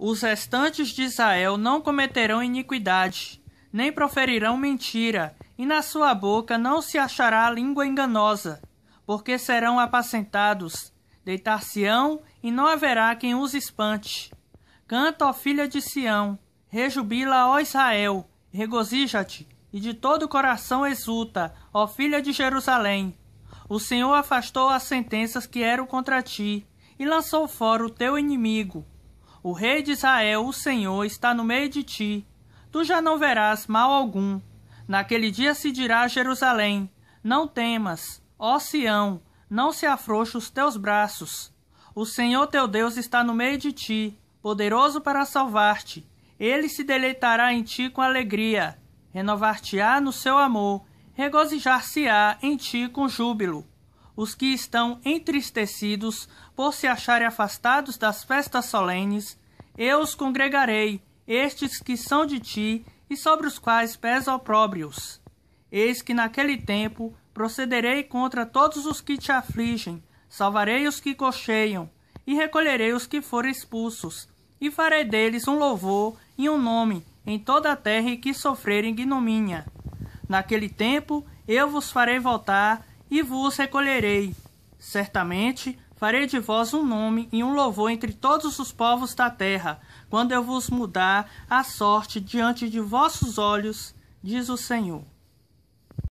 Os restantes de Israel não cometerão iniquidade, nem proferirão mentira, e na sua boca não se achará língua enganosa, porque serão apacentados, deitar-se-ão, e não haverá quem os espante. Canta, ó filha de Sião, rejubila, ó Israel, regozija-te, e de todo o coração exulta, ó filha de Jerusalém. O Senhor afastou as sentenças que eram contra ti, e lançou fora o teu inimigo, o rei de Israel, o Senhor, está no meio de ti. Tu já não verás mal algum. Naquele dia se dirá a Jerusalém: Não temas, ó Sião, não se afrouxe os teus braços. O Senhor teu Deus está no meio de ti, poderoso para salvar-te. Ele se deleitará em ti com alegria, renovar-te-á no seu amor, regozijar-se-á em ti com júbilo os que estão entristecidos por se acharem afastados das festas solenes, eu os congregarei, estes que são de ti e sobre os quais pesa opróbrios. Eis que naquele tempo procederei contra todos os que te afligem, salvarei os que cocheiam, e recolherei os que forem expulsos, e farei deles um louvor e um nome em toda a terra em que sofrerem ignomínia. Naquele tempo eu vos farei voltar e vos recolherei. Certamente farei de vós um nome e um louvor entre todos os povos da terra, quando eu vos mudar a sorte diante de vossos olhos, diz o Senhor.